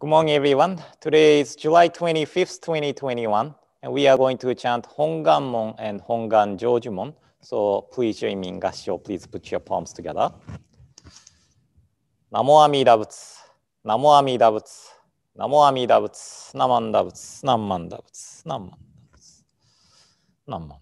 Good morning, everyone. Today is July 25th, 2021, and we are going to chant Honganmon and Hongan Jojumon. So please join me in Gassho. Please put your palms together. Namo Amida Butsu, Namo Amida Butsu, Namo Amida Butsu, Namanda Butsu, Namanda Butsu, Namanda Butsu, Namanda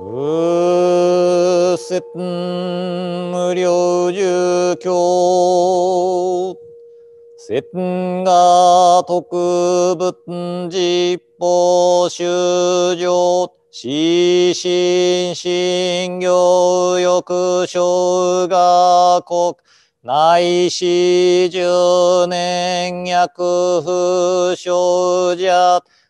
仏説無量せっ、説が特仏実法修上死心心行欲うが国内四十年薬不じ者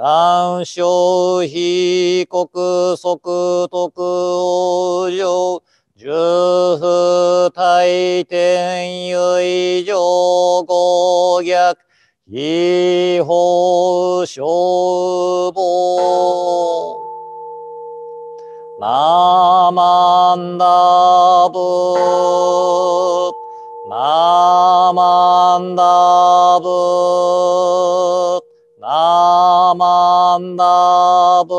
感傷非国即徳上、生、十不大天唯上五逆、非法消防。ナマンダブナマンダブマンダブ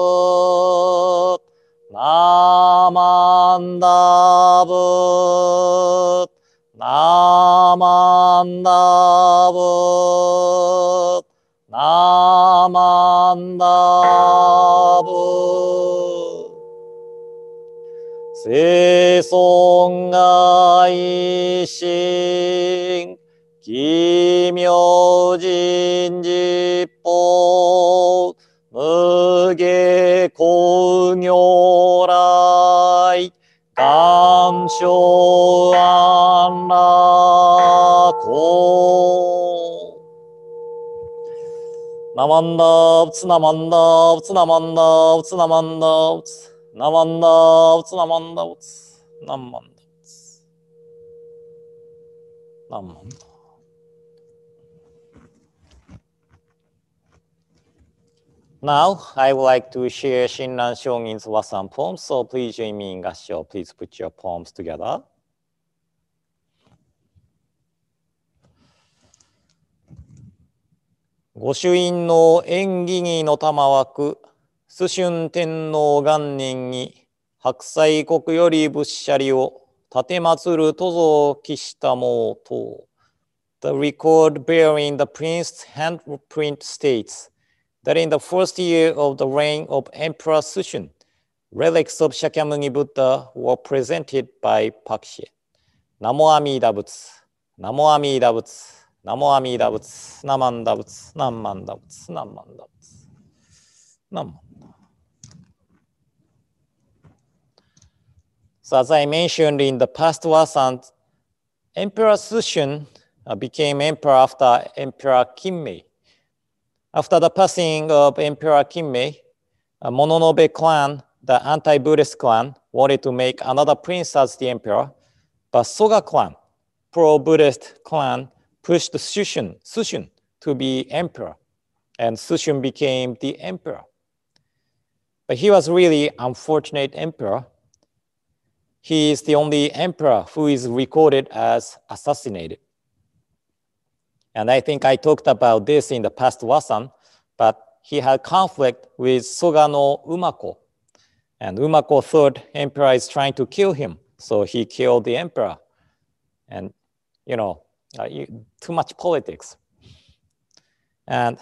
ナマンダブナマンダブナマンダブ生存が一心奇妙人事こうにょらい。感傷あんらこう。なまんだ、うつなまんだ、うつなまんだ、うつなまんだ、うつ。なまんだ、うつなまんだ、うつ。なんまんだ、うつ。なんまんだ。Now, I would like to share Shinran Shogin's w o r s a n poems, so please join me in Gassho. Please put your poems together. 御朱印の縁起義の玉枠、須春天皇元年に白菜国より仏舎利を立てまつる都造騎した毛等。The record bearing the prince's handprint states that in the first year of the reign of Emperor Sushun, relics of Shakyamuni Buddha were presented by Pakshi. Namo Amida Butsu, Namo Amida Butsu, Namo Amida Butsu, Namanda Butsu, Namanda Butsu, Namanda Butsu, Namanda. So as I mentioned in the past wasant, Emperor Sushun uh, became emperor after Emperor Kinmei. After the passing of Emperor Kinmei, Mononobe clan, the anti-Buddhist clan, wanted to make another prince as the emperor, but Soga clan, pro-Buddhist clan, pushed Sushun, Sushun to be emperor, and Sushun became the emperor. But he was really unfortunate emperor. He is the only emperor who is recorded as assassinated. And I think I talked about this in the past Wasan, but he had conflict with Soga no Umako. And Umako third emperor is trying to kill him. So he killed the emperor. And, you know, uh, you, too much politics. And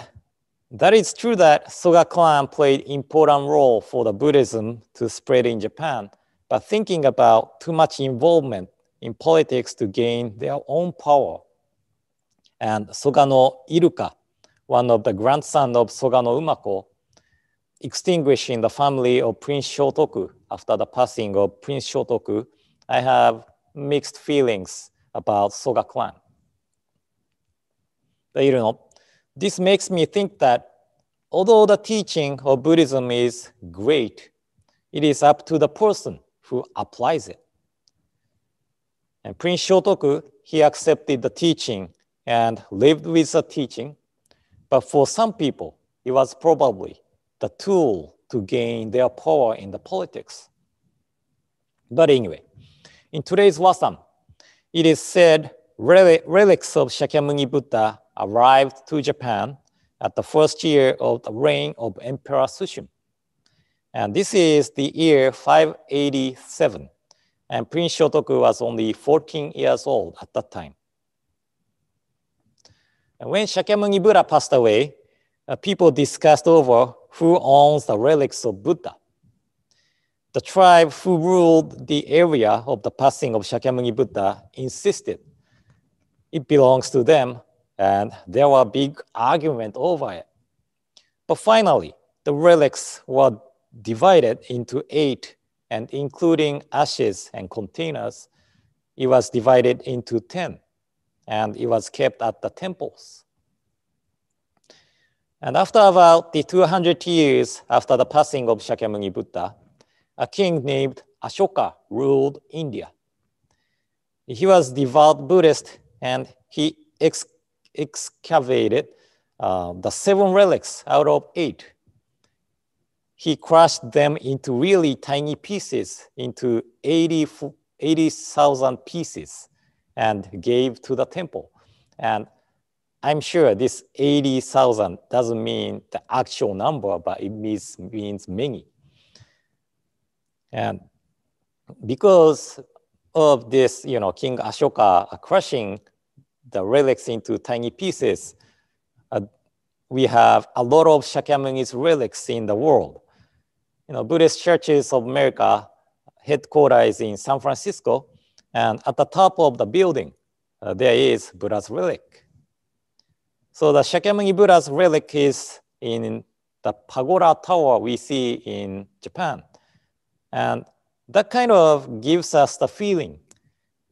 that is true that Soga clan played important role for the Buddhism to spread in Japan, but thinking about too much involvement in politics to gain their own power and Sogano Iruka, one of the grandson of Sogano Umako, extinguishing the family of Prince Shotoku after the passing of Prince Shotoku, I have mixed feelings about Soga clan. But, you know, this makes me think that although the teaching of Buddhism is great, it is up to the person who applies it. And Prince Shotoku, he accepted the teaching and lived with the teaching. But for some people, it was probably the tool to gain their power in the politics. But anyway, in today's Wasam, it is said relics of Shakyamuni Buddha arrived to Japan at the first year of the reign of Emperor Sushum. And this is the year 587. And Prince Shotoku was only 14 years old at that time. And when Shakyamuni Buddha passed away, uh, people discussed over who owns the relics of Buddha. The tribe who ruled the area of the passing of Shakyamuni Buddha insisted it belongs to them, and there were big argument over it. But finally, the relics were divided into eight, and including ashes and containers, it was divided into 10 and it was kept at the temples. And after about the 200 years after the passing of Shakyamuni Buddha, a king named Ashoka ruled India. He was devout Buddhist and he ex excavated uh, the seven relics out of eight. He crushed them into really tiny pieces, into 80,000 80, pieces and gave to the temple. And I'm sure this 80,000 doesn't mean the actual number, but it means, means many. And because of this, you know, King Ashoka crushing the relics into tiny pieces, uh, we have a lot of Shakyamuni's relics in the world. You know, Buddhist churches of America headquarters in San Francisco, and at the top of the building, uh, there is Buddha's relic. So the Shakyamuni Buddha's relic is in the pagoda tower we see in Japan. And that kind of gives us the feeling,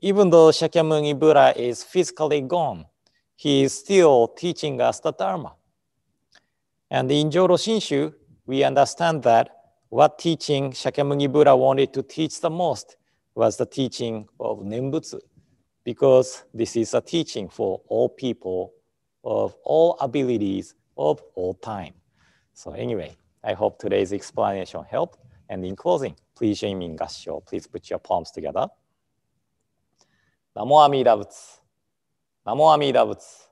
even though Shakyamuni Buddha is physically gone, he is still teaching us the Dharma. And in Joro Shinshu, we understand that what teaching Shakyamuni Buddha wanted to teach the most was the teaching of Nembutsu, because this is a teaching for all people of all abilities of all time. So anyway, I hope today's explanation helped. And in closing, please join me in gassho. Please put your palms together. Namo Amida Butsu. Namo Amida Butsu.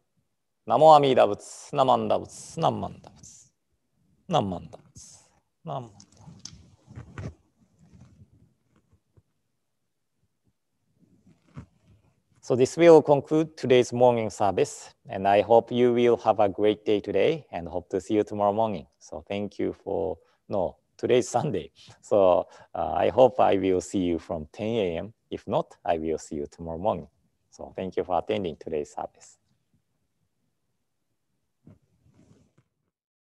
Namo Amida Butsu. Namanda Butsu. Namanda Butsu. Namanda Butsu. Namanda So this will conclude today's morning service, and I hope you will have a great day today and hope to see you tomorrow morning. So thank you for, no, today is Sunday. So uh, I hope I will see you from 10 a.m. If not, I will see you tomorrow morning. So thank you for attending today's service.